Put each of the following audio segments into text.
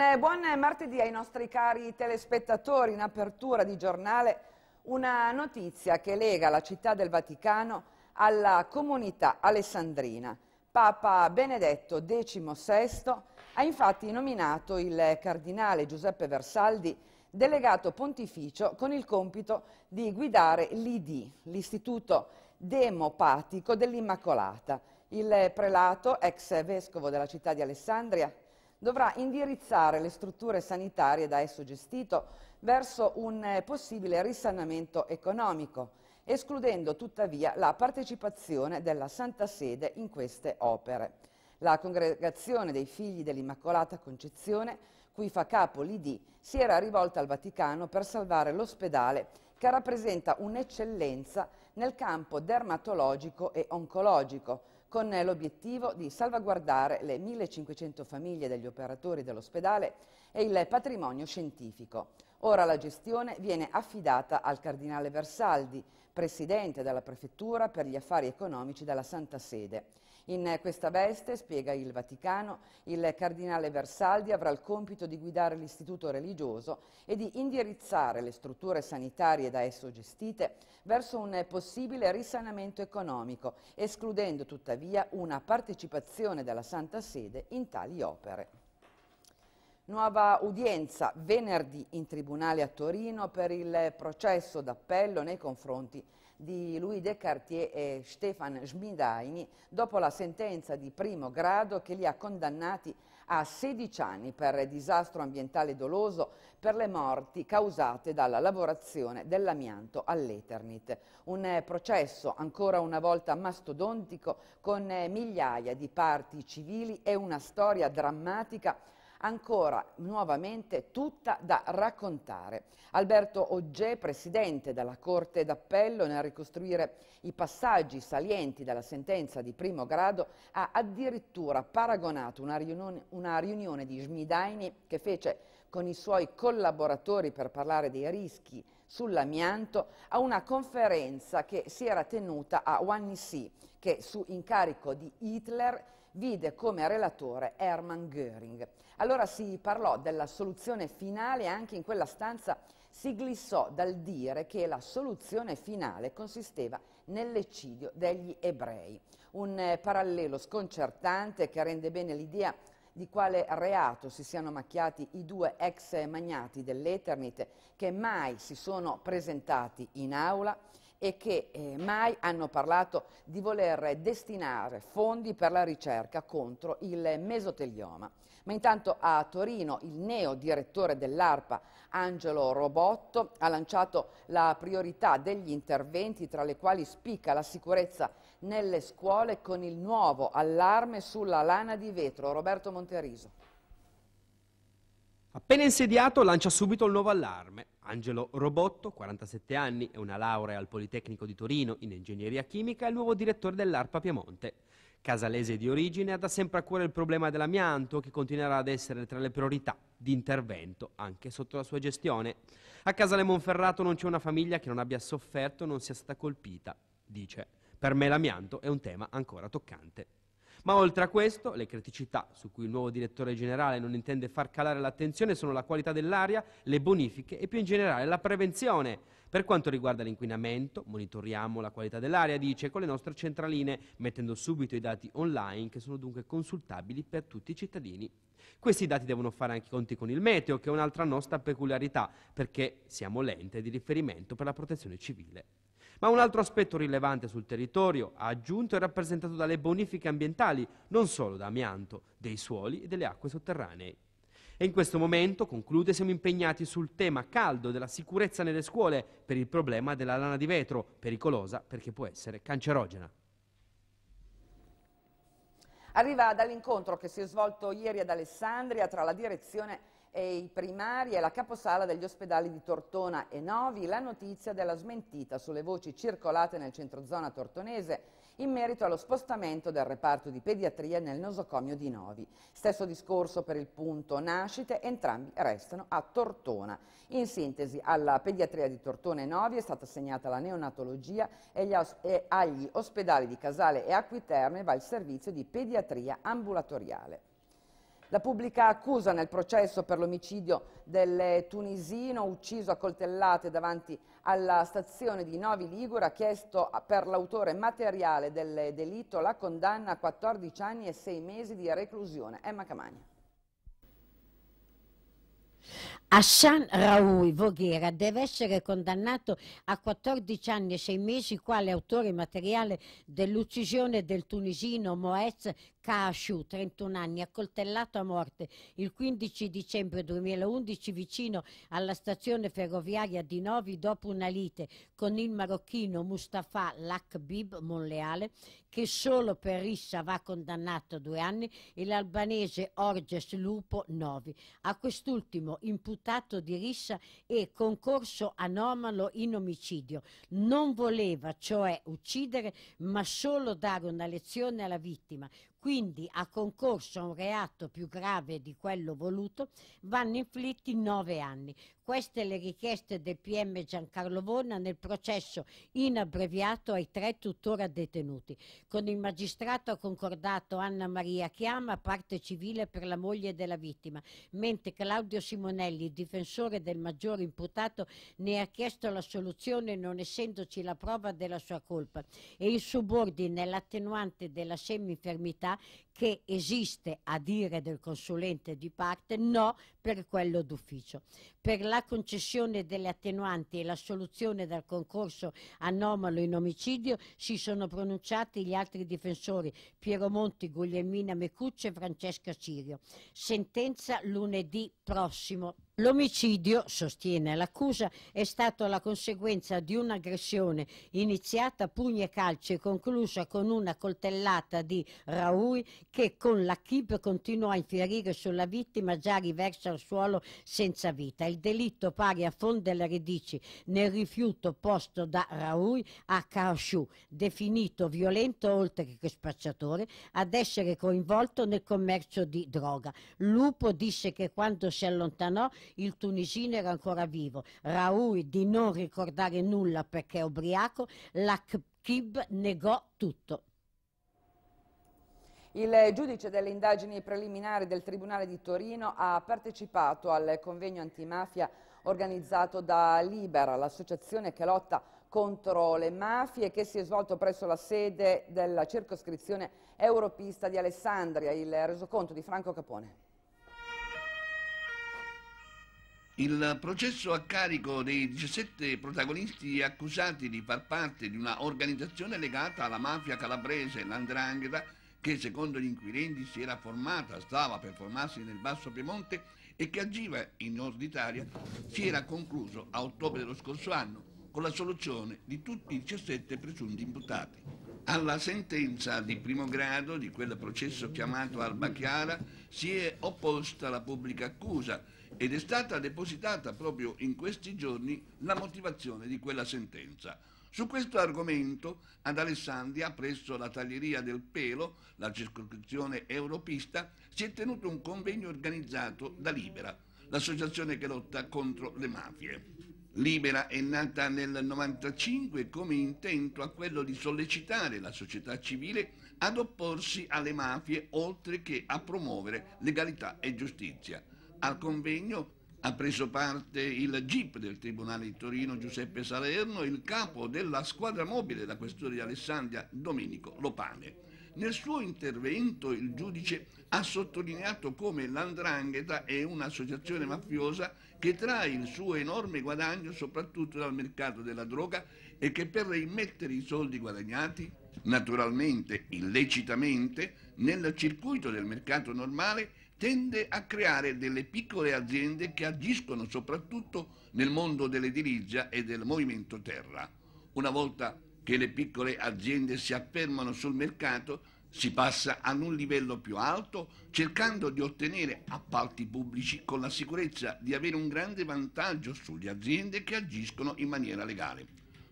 Un eh, buon martedì ai nostri cari telespettatori. In apertura di giornale una notizia che lega la città del Vaticano alla comunità alessandrina. Papa Benedetto XVI ha infatti nominato il cardinale Giuseppe Versaldi delegato pontificio con il compito di guidare l'ID, l'Istituto Demopatico dell'Immacolata. Il prelato, ex vescovo della città di Alessandria, dovrà indirizzare le strutture sanitarie da esso gestito verso un eh, possibile risanamento economico, escludendo tuttavia la partecipazione della Santa Sede in queste opere. La Congregazione dei Figli dell'Immacolata Concezione, cui fa capo l'ID, si era rivolta al Vaticano per salvare l'ospedale che rappresenta un'eccellenza nel campo dermatologico e oncologico, con l'obiettivo di salvaguardare le 1500 famiglie degli operatori dell'ospedale e il patrimonio scientifico. Ora la gestione viene affidata al cardinale Versaldi, presidente della prefettura per gli affari economici della Santa Sede. In questa veste, spiega il Vaticano, il cardinale Versaldi avrà il compito di guidare l'istituto religioso e di indirizzare le strutture sanitarie da esso gestite verso un possibile risanamento economico, escludendo tuttavia una partecipazione della Santa Sede in tali opere. Nuova udienza venerdì in tribunale a Torino per il processo d'appello nei confronti di Louis Descartier e Stefan Schmidaini dopo la sentenza di primo grado che li ha condannati a 16 anni per disastro ambientale doloso per le morti causate dalla lavorazione dell'amianto all'Eternit. Un eh, processo ancora una volta mastodontico con eh, migliaia di parti civili e una storia drammatica ancora nuovamente tutta da raccontare. Alberto Oggè, presidente della Corte d'Appello, nel ricostruire i passaggi salienti dalla sentenza di primo grado, ha addirittura paragonato una riunione, una riunione di Schmidaini che fece con i suoi collaboratori per parlare dei rischi sull'amianto a una conferenza che si era tenuta a Wannsee, che su incarico di Hitler vide come relatore Hermann Göring. Allora si parlò della soluzione finale e anche in quella stanza si glissò dal dire che la soluzione finale consisteva nell'eccidio degli ebrei. Un eh, parallelo sconcertante che rende bene l'idea di quale reato si siano macchiati i due ex magnati dell'Eternit che mai si sono presentati in aula e che eh, mai hanno parlato di voler destinare fondi per la ricerca contro il mesotelioma. Ma intanto a Torino il neo direttore dell'ARPA Angelo Robotto ha lanciato la priorità degli interventi tra le quali spicca la sicurezza nelle scuole con il nuovo allarme sulla lana di vetro. Roberto Monteriso. Appena insediato lancia subito il nuovo allarme. Angelo Robotto, 47 anni e una laurea al Politecnico di Torino in Ingegneria Chimica, è il nuovo direttore dell'ARPA Piemonte. Casalese di origine ha da sempre a cuore il problema dell'amianto che continuerà ad essere tra le priorità di intervento anche sotto la sua gestione. A Casale Monferrato non c'è una famiglia che non abbia sofferto o non sia stata colpita, dice. Per me l'amianto è un tema ancora toccante. Ma oltre a questo, le criticità su cui il nuovo direttore generale non intende far calare l'attenzione sono la qualità dell'aria, le bonifiche e più in generale la prevenzione. Per quanto riguarda l'inquinamento, monitoriamo la qualità dell'aria, dice, con le nostre centraline, mettendo subito i dati online che sono dunque consultabili per tutti i cittadini. Questi dati devono fare anche i conti con il meteo, che è un'altra nostra peculiarità, perché siamo l'ente di riferimento per la protezione civile. Ma un altro aspetto rilevante sul territorio, ha aggiunto, è rappresentato dalle bonifiche ambientali, non solo da amianto, dei suoli e delle acque sotterranee. E in questo momento, conclude, siamo impegnati sul tema caldo della sicurezza nelle scuole per il problema della lana di vetro, pericolosa perché può essere cancerogena. Arriva dall'incontro che si è svolto ieri ad Alessandria tra la direzione e i primari e la caposala degli ospedali di Tortona e Novi la notizia della smentita sulle voci circolate nel centro zona tortonese in merito allo spostamento del reparto di pediatria nel nosocomio di Novi. Stesso discorso per il punto nascite, entrambi restano a Tortona. In sintesi, alla pediatria di Tortona e Novi è stata assegnata la neonatologia e, e agli ospedali di Casale e Acquiterme va il servizio di pediatria ambulatoriale. La pubblica accusa nel processo per l'omicidio del tunisino ucciso a coltellate davanti alla stazione di Novi Ligure ha chiesto per l'autore materiale del delitto la condanna a 14 anni e 6 mesi di reclusione. Emma Camagna. Hassan Raoui Voghera deve essere condannato a 14 anni e 6 mesi quale autore materiale dell'uccisione del tunisino Moez Casciu, 31 anni, accoltellato a morte il 15 dicembre 2011 vicino alla stazione ferroviaria di Novi dopo una lite con il marocchino Mustafa Lakbib Monleale che solo per rissa va condannato a due anni e l'albanese Orges Lupo Novi. A quest'ultimo imputato di rissa e concorso anomalo in omicidio. Non voleva cioè uccidere ma solo dare una lezione alla vittima quindi a concorso a un reato più grave di quello voluto, vanno inflitti nove anni. Queste le richieste del PM Giancarlo Vonna nel processo in abbreviato ai tre tuttora detenuti. Con il magistrato ha concordato Anna Maria Chiama, parte civile per la moglie della vittima, mentre Claudio Simonelli, difensore del maggiore imputato, ne ha chiesto la soluzione non essendoci la prova della sua colpa e il subordine, l'attenuante della semifermità che esiste a dire del consulente di parte, no per quello d'ufficio. Per la concessione delle attenuanti e la soluzione dal concorso anomalo in omicidio si sono pronunciati gli altri difensori Piero Monti, Guglielmina Mecucce e Francesca Cirio. Sentenza lunedì prossimo. L'omicidio, sostiene l'accusa, è stato la conseguenza di un'aggressione iniziata a pugni e calci e conclusa con una coltellata di Raui che con la Kib continuò a infierire sulla vittima già riversa al suolo senza vita. Il delitto pari a fonde alle radici nel rifiuto posto da Raui a Kaoshu, definito violento oltre che spacciatore, ad essere coinvolto nel commercio di droga. Lupo disse che quando si allontanò il tunisino era ancora vivo, Raui di non ricordare nulla perché è ubriaco, la negò tutto. Il giudice delle indagini preliminari del Tribunale di Torino ha partecipato al convegno antimafia organizzato da Libera, l'associazione che lotta contro le mafie che si è svolto presso la sede della circoscrizione europista di Alessandria, il resoconto di Franco Capone. Il processo a carico dei 17 protagonisti accusati di far parte di una organizzazione legata alla mafia calabrese, l'Andrangheta, che secondo gli inquirenti si era formata, stava per formarsi nel Basso Piemonte e che agiva in Nord Italia, si era concluso a ottobre dello scorso anno con la soluzione di tutti i 17 presunti imputati. Alla sentenza di primo grado di quel processo chiamato Alba Chiara si è opposta la pubblica accusa ed è stata depositata proprio in questi giorni la motivazione di quella sentenza. Su questo argomento ad Alessandria, presso la Taglieria del Pelo, la circoscrizione europista, si è tenuto un convegno organizzato da Libera, l'associazione che lotta contro le mafie. Libera è nata nel 1995 come intento a quello di sollecitare la società civile ad opporsi alle mafie oltre che a promuovere legalità e giustizia. Al convegno ha preso parte il GIP del Tribunale di Torino Giuseppe Salerno e il capo della squadra mobile da Questura di Alessandria Domenico Lopane. Nel suo intervento il giudice ha sottolineato come l'Andrangheta è un'associazione mafiosa che trae il suo enorme guadagno soprattutto dal mercato della droga e che per rimettere i soldi guadagnati, naturalmente illecitamente, nel circuito del mercato normale tende a creare delle piccole aziende che agiscono soprattutto nel mondo dell'edilizia e del movimento terra. Una volta che le piccole aziende si affermano sul mercato, si passa ad un livello più alto cercando di ottenere appalti pubblici con la sicurezza di avere un grande vantaggio sulle aziende che agiscono in maniera legale.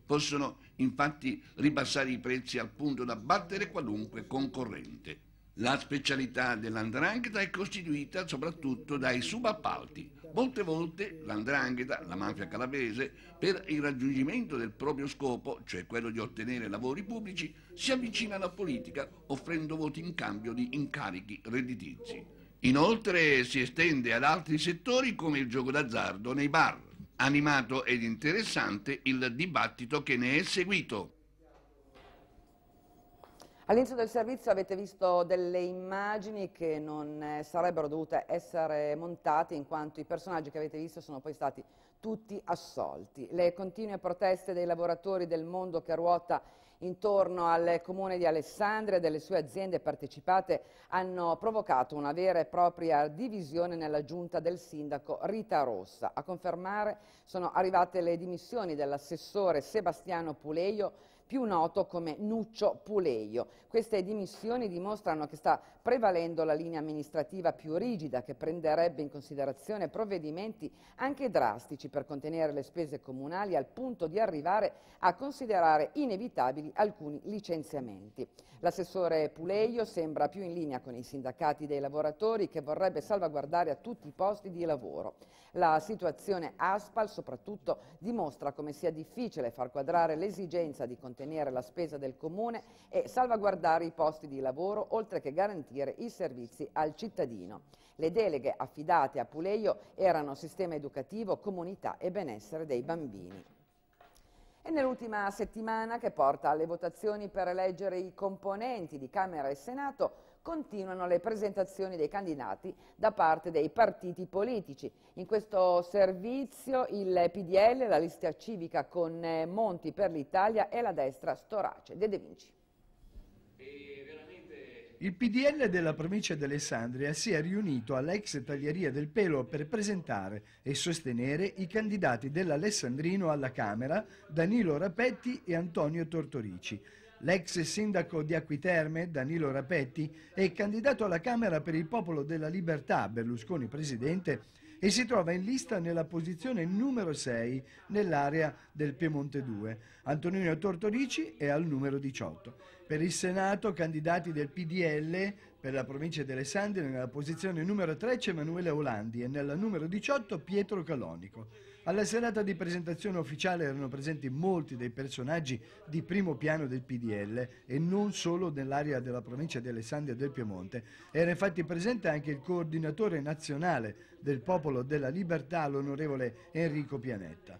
Possono infatti ribassare i prezzi al punto da battere qualunque concorrente. La specialità dell'andrangheta è costituita soprattutto dai subappalti. Molte volte l'andrangheta, la mafia calabrese, per il raggiungimento del proprio scopo, cioè quello di ottenere lavori pubblici, si avvicina alla politica offrendo voti in cambio di incarichi redditizi. Inoltre si estende ad altri settori come il gioco d'azzardo nei bar. Animato ed interessante il dibattito che ne è seguito. All'inizio del servizio avete visto delle immagini che non eh, sarebbero dovute essere montate in quanto i personaggi che avete visto sono poi stati tutti assolti. Le continue proteste dei lavoratori del mondo che ruota intorno al comune di Alessandria e delle sue aziende partecipate hanno provocato una vera e propria divisione nella giunta del sindaco Rita Rossa. A confermare sono arrivate le dimissioni dell'assessore Sebastiano Puleio più noto come Nuccio Puleio. Queste dimissioni dimostrano che sta prevalendo la linea amministrativa più rigida che prenderebbe in considerazione provvedimenti anche drastici per contenere le spese comunali al punto di arrivare a considerare inevitabili alcuni licenziamenti. L'assessore Puleio sembra più in linea con i sindacati dei lavoratori che vorrebbe salvaguardare a tutti i posti di lavoro. La situazione ASPAL soprattutto dimostra come sia difficile far quadrare l'esigenza di contenere contenere la spesa del Comune e salvaguardare i posti di lavoro, oltre che garantire i servizi al cittadino. Le deleghe affidate a Puleio erano sistema educativo, comunità e benessere dei bambini. E nell'ultima settimana che porta alle votazioni per eleggere i componenti di Camera e Senato, continuano le presentazioni dei candidati da parte dei partiti politici. In questo servizio il PDL, la lista civica con eh, Monti per l'Italia e la destra Storace. De De Vinci. Il PDL della provincia di Alessandria si è riunito all'ex taglieria del Pelo per presentare e sostenere i candidati dell'Alessandrino alla Camera, Danilo Rapetti e Antonio Tortorici. L'ex sindaco di Acquiterme, Danilo Rapetti, è candidato alla Camera per il Popolo della Libertà, Berlusconi presidente, e si trova in lista nella posizione numero 6 nell'area del Piemonte 2. Antonino Tortorici è al numero 18. Per il Senato, candidati del PDL per la provincia delle Sandine, nella posizione numero 3 c'è Emanuele Olandi e nella numero 18 Pietro Calonico. Alla serata di presentazione ufficiale erano presenti molti dei personaggi di primo piano del PDL e non solo nell'area della provincia di Alessandria del Piemonte. Era infatti presente anche il coordinatore nazionale del Popolo della Libertà, l'onorevole Enrico Pianetta.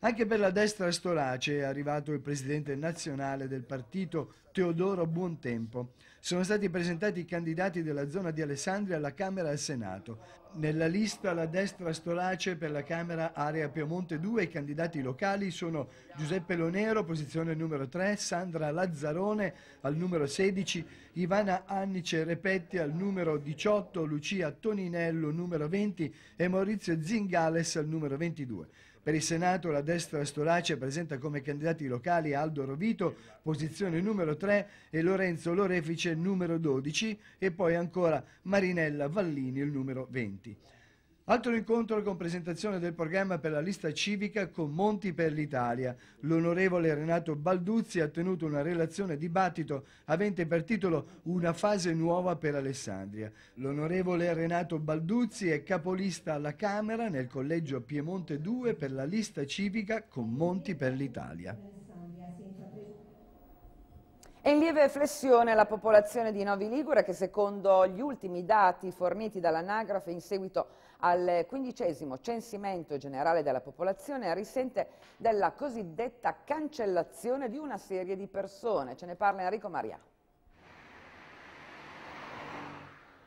Anche per la destra storace è arrivato il presidente nazionale del partito Teodoro Buontempo. Sono stati presentati i candidati della zona di Alessandria alla Camera e al Senato. Nella lista la destra storace per la Camera Area Piemonte 2 i candidati locali sono Giuseppe Lonero, posizione numero 3, Sandra Lazzarone al numero 16, Ivana Annice Repetti al numero 18, Lucia Toninello numero 20 e Maurizio Zingales al numero 22. Per il Senato la destra storace presenta come candidati locali Aldo Rovito, posizione numero 3, e Lorenzo Lorefice, numero 12, e poi ancora Marinella Vallini, il numero 20. Altro incontro con presentazione del programma per la lista civica con Monti per l'Italia. L'onorevole Renato Balduzzi ha tenuto una relazione dibattito avente per titolo Una fase nuova per Alessandria. L'onorevole Renato Balduzzi è capolista alla Camera nel collegio Piemonte 2 per la lista civica con Monti per l'Italia. È in lieve flessione la popolazione di Novi Ligure che secondo gli ultimi dati forniti dall'anagrafe in seguito al quindicesimo censimento generale della popolazione risente della cosiddetta cancellazione di una serie di persone. Ce ne parla Enrico Maria.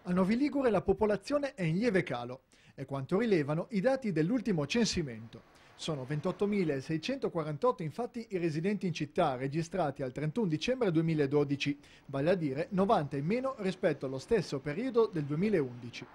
A Novi Ligure la popolazione è in lieve calo, è quanto rilevano i dati dell'ultimo censimento. Sono 28.648 infatti i residenti in città registrati al 31 dicembre 2012, vale a dire 90 in meno rispetto allo stesso periodo del 2011.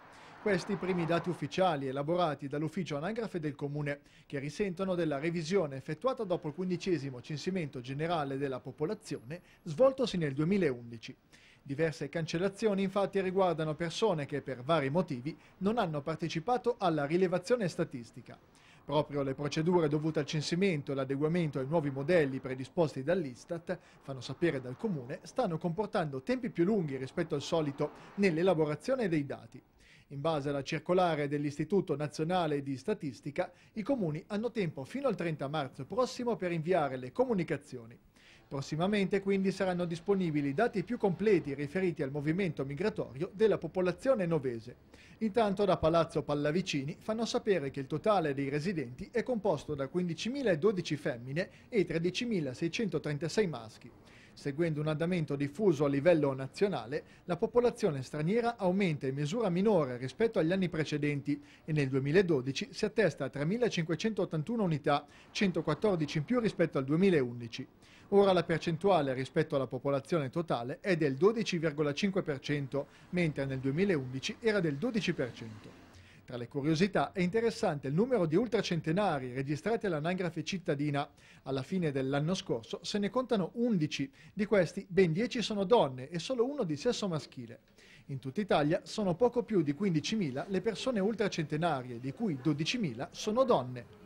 Questi primi dati ufficiali elaborati dall'ufficio anagrafe del comune che risentono della revisione effettuata dopo il quindicesimo censimento generale della popolazione svoltosi nel 2011. Diverse cancellazioni infatti riguardano persone che per vari motivi non hanno partecipato alla rilevazione statistica. Proprio le procedure dovute al censimento e l'adeguamento ai nuovi modelli predisposti dall'Istat, fanno sapere dal Comune, stanno comportando tempi più lunghi rispetto al solito nell'elaborazione dei dati. In base alla circolare dell'Istituto Nazionale di Statistica, i comuni hanno tempo fino al 30 marzo prossimo per inviare le comunicazioni. Prossimamente quindi saranno disponibili dati più completi riferiti al movimento migratorio della popolazione novese. Intanto da Palazzo Pallavicini fanno sapere che il totale dei residenti è composto da 15.012 femmine e 13.636 maschi. Seguendo un andamento diffuso a livello nazionale, la popolazione straniera aumenta in misura minore rispetto agli anni precedenti e nel 2012 si attesta a 3.581 unità, 114 in più rispetto al 2011. Ora la percentuale rispetto alla popolazione totale è del 12,5%, mentre nel 2011 era del 12%. Tra le curiosità è interessante il numero di ultracentenari registrati all'anagrafe cittadina. Alla fine dell'anno scorso se ne contano 11, di questi ben 10 sono donne e solo uno di sesso maschile. In tutta Italia sono poco più di 15.000 le persone ultracentenarie, di cui 12.000 sono donne.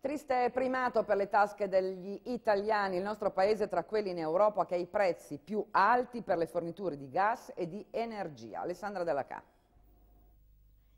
Triste primato per le tasche degli italiani, il nostro paese tra quelli in Europa che ha i prezzi più alti per le forniture di gas e di energia. Alessandra Della Cappa.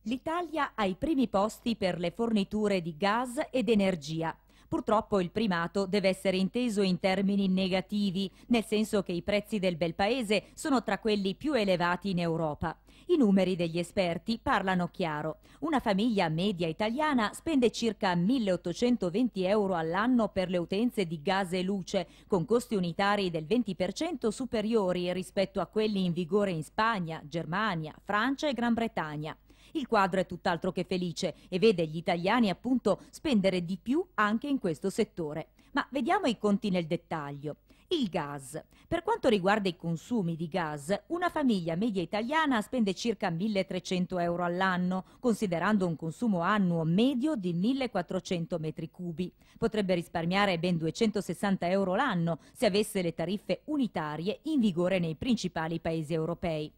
L'Italia ha i primi posti per le forniture di gas ed energia. Purtroppo il primato deve essere inteso in termini negativi, nel senso che i prezzi del bel paese sono tra quelli più elevati in Europa. I numeri degli esperti parlano chiaro. Una famiglia media italiana spende circa 1820 euro all'anno per le utenze di gas e luce, con costi unitari del 20% superiori rispetto a quelli in vigore in Spagna, Germania, Francia e Gran Bretagna. Il quadro è tutt'altro che felice e vede gli italiani appunto spendere di più anche in questo settore. Ma vediamo i conti nel dettaglio. Il gas. Per quanto riguarda i consumi di gas, una famiglia media italiana spende circa 1.300 euro all'anno, considerando un consumo annuo medio di 1.400 metri cubi. Potrebbe risparmiare ben 260 euro l'anno se avesse le tariffe unitarie in vigore nei principali paesi europei.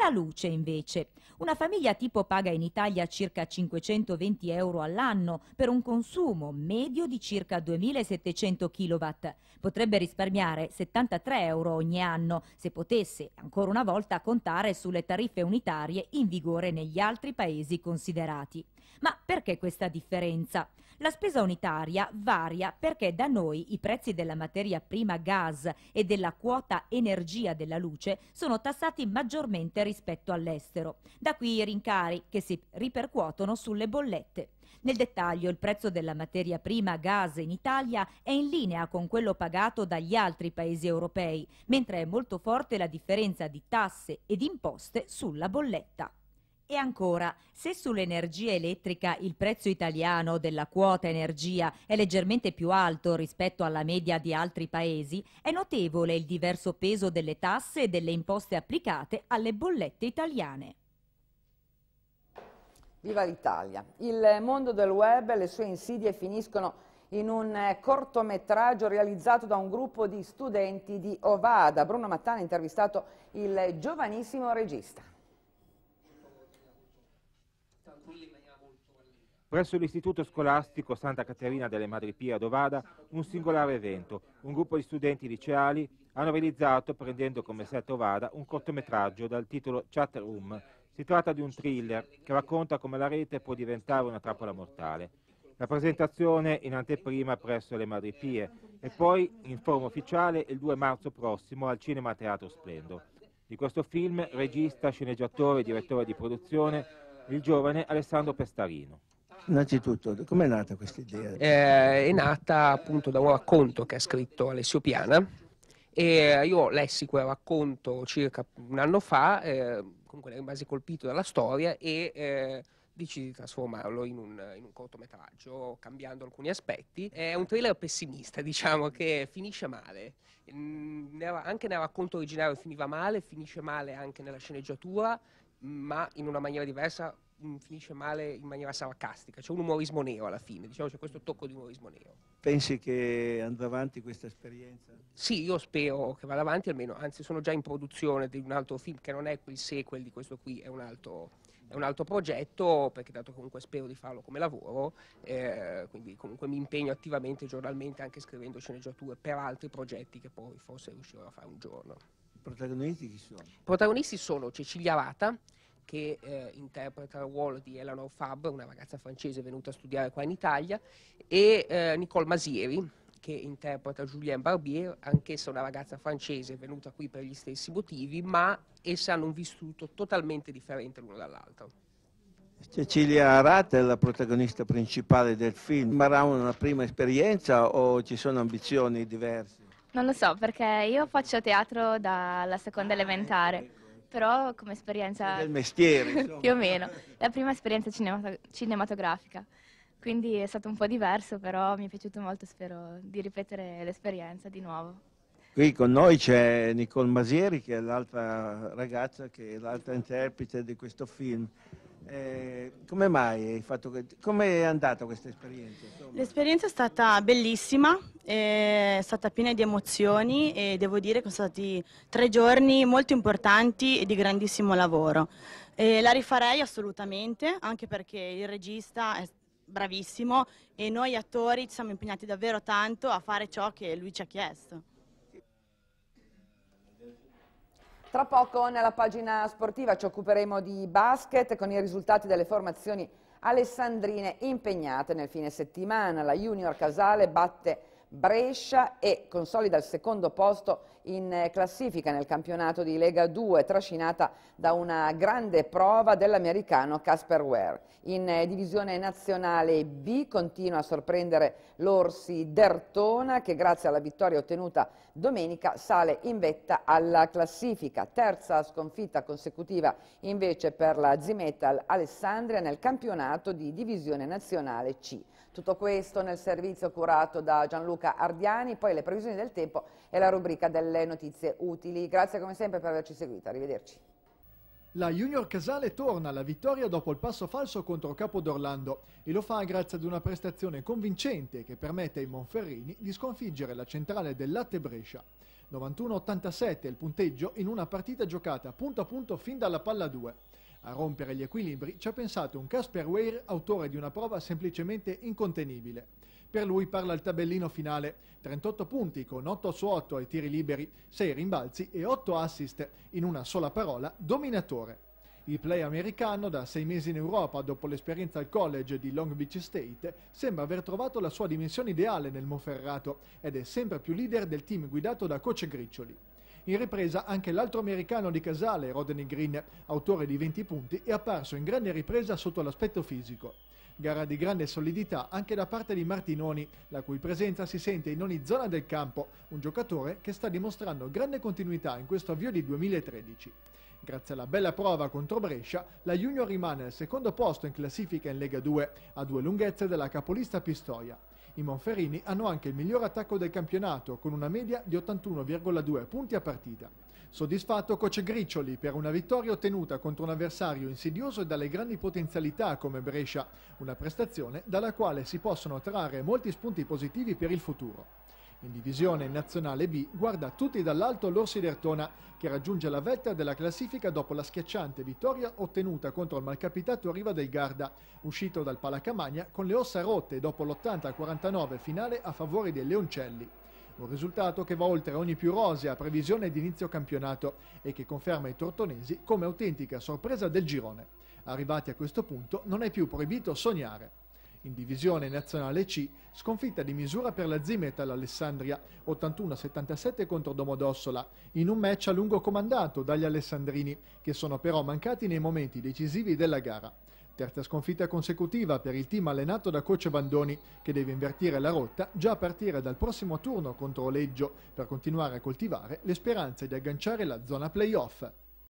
La luce invece. Una famiglia tipo paga in Italia circa 520 euro all'anno per un consumo medio di circa 2700 kW. Potrebbe risparmiare 73 euro ogni anno se potesse ancora una volta contare sulle tariffe unitarie in vigore negli altri paesi considerati. Ma perché questa differenza? La spesa unitaria varia perché da noi i prezzi della materia prima gas e della quota energia della luce sono tassati maggiormente bollette rispetto all'estero. Da qui i rincari che si ripercuotono sulle bollette. Nel dettaglio, il prezzo della materia prima gas in Italia è in linea con quello pagato dagli altri paesi europei, mentre è molto forte la differenza di tasse ed imposte sulla bolletta. E ancora, se sull'energia elettrica il prezzo italiano della quota energia è leggermente più alto rispetto alla media di altri paesi, è notevole il diverso peso delle tasse e delle imposte applicate alle bollette italiane. Viva l'Italia! Il mondo del web e le sue insidie finiscono in un eh, cortometraggio realizzato da un gruppo di studenti di Ovada. Bruno Mattana ha intervistato il giovanissimo regista. Presso l'istituto scolastico Santa Caterina delle Madri Pia Dovada, un singolare evento. Un gruppo di studenti liceali hanno realizzato, prendendo come set Ovada, un cortometraggio dal titolo Chat Room. Si tratta di un thriller che racconta come la rete può diventare una trappola mortale. La presentazione in anteprima presso le Madri Pie e poi in forma ufficiale il 2 marzo prossimo al Cinema Teatro Splendo. Di questo film regista, sceneggiatore e direttore di produzione il giovane Alessandro Pestarino. Innanzitutto, com'è nata questa idea? Eh, è nata appunto da un racconto che ha scritto Alessio Piana e eh, io lessi quel racconto circa un anno fa, eh, comunque ne rimasi colpito dalla storia e eh, decisi di trasformarlo in un, in un, cortometraggio cambiando alcuni aspetti. È un thriller pessimista, diciamo, che finisce male. Mm, nella, anche nel racconto originario finiva male, finisce male anche nella sceneggiatura, ma in una maniera diversa Mm, finisce male in maniera sarcastica, c'è un umorismo nero alla fine, diciamo c'è questo tocco di umorismo nero. Pensi che andrà avanti questa esperienza? Sì, io spero che vada avanti almeno, anzi sono già in produzione di un altro film che non è il sequel di questo qui, è un altro, è un altro progetto, perché dato comunque spero di farlo come lavoro, eh, quindi comunque mi impegno attivamente giornalmente anche scrivendo sceneggiature per altri progetti che poi forse riuscirò a fare un giorno. I protagonisti chi sono? I protagonisti sono Cecilia Rata, che eh, interpreta il ruolo di Eleanor Fabre, una ragazza francese venuta a studiare qua in Italia, e eh, Nicole Masieri, che interpreta Julien Barbier, anch'essa una ragazza francese venuta qui per gli stessi motivi, ma esse hanno un vissuto totalmente differente l'uno dall'altro. Cecilia Arata è la protagonista principale del film, Marà una prima esperienza o ci sono ambizioni diverse? Non lo so, perché io faccio teatro dalla seconda ah, elementare. Ecco però come esperienza... Del mestiere, Più o meno. La prima esperienza cinemat cinematografica. Quindi è stato un po' diverso, però mi è piaciuto molto, spero di ripetere l'esperienza di nuovo. Qui con noi c'è Nicole Masieri, che è l'altra ragazza, che è l'altra interprete di questo film. Eh, come mai hai fatto Come è andata questa esperienza? L'esperienza è stata bellissima, è stata piena di emozioni e devo dire che sono stati tre giorni molto importanti e di grandissimo lavoro. Eh, la rifarei assolutamente, anche perché il regista è bravissimo e noi attori ci siamo impegnati davvero tanto a fare ciò che lui ci ha chiesto. Tra poco nella pagina sportiva ci occuperemo di basket con i risultati delle formazioni alessandrine impegnate nel fine settimana. La Junior Casale batte Brescia e consolida il secondo posto in eh, classifica nel campionato di Lega 2, trascinata da una grande prova dell'americano Casper Ware. In eh, divisione nazionale B continua a sorprendere l'Orsi Dertona che grazie alla vittoria ottenuta domenica sale in vetta alla classifica. Terza sconfitta consecutiva invece per la Zimetal Alessandria nel campionato di divisione nazionale C. Tutto questo nel servizio curato da Gianluca Ardiani, poi le previsioni del tempo e la rubrica delle notizie utili. Grazie come sempre per averci seguito, arrivederci. La Junior Casale torna alla vittoria dopo il passo falso contro Capodorlando e lo fa grazie ad una prestazione convincente che permette ai Monferrini di sconfiggere la centrale del Latte Brescia. 91-87 il punteggio in una partita giocata punto a punto fin dalla palla 2. A rompere gli equilibri ci ha pensato un Casper Weir, autore di una prova semplicemente incontenibile. Per lui parla il tabellino finale, 38 punti con 8 su 8 ai tiri liberi, 6 rimbalzi e 8 assist, in una sola parola dominatore. Il play americano, da sei mesi in Europa dopo l'esperienza al college di Long Beach State, sembra aver trovato la sua dimensione ideale nel Monferrato ed è sempre più leader del team guidato da coach Griccioli. In ripresa anche l'altro americano di Casale, Rodney Green, autore di 20 punti, è apparso in grande ripresa sotto l'aspetto fisico. Gara di grande solidità anche da parte di Martinoni, la cui presenza si sente in ogni zona del campo, un giocatore che sta dimostrando grande continuità in questo avvio di 2013. Grazie alla bella prova contro Brescia, la Junior rimane al secondo posto in classifica in Lega 2, a due lunghezze dalla capolista Pistoia. I Monferrini hanno anche il miglior attacco del campionato con una media di 81,2 punti a partita. Soddisfatto coach Griccioli per una vittoria ottenuta contro un avversario insidioso e dalle grandi potenzialità come Brescia, una prestazione dalla quale si possono trarre molti spunti positivi per il futuro. In divisione nazionale B guarda tutti dall'alto l'Orsi d'Ertona, che raggiunge la vetta della classifica dopo la schiacciante vittoria ottenuta contro il malcapitato Riva del Garda, uscito dal Palacamagna con le ossa rotte dopo l'80-49 finale a favore dei Leoncelli. Un risultato che va oltre ogni più rosea previsione di inizio campionato e che conferma i tortonesi come autentica sorpresa del girone. Arrivati a questo punto non è più proibito sognare. In divisione nazionale C, sconfitta di misura per la Zimetal all'Alessandria, 81-77 contro Domodossola, in un match a lungo comandato dagli alessandrini, che sono però mancati nei momenti decisivi della gara. Terza sconfitta consecutiva per il team allenato da Coce Bandoni, che deve invertire la rotta già a partire dal prossimo turno contro Oleggio per continuare a coltivare le speranze di agganciare la zona playoff.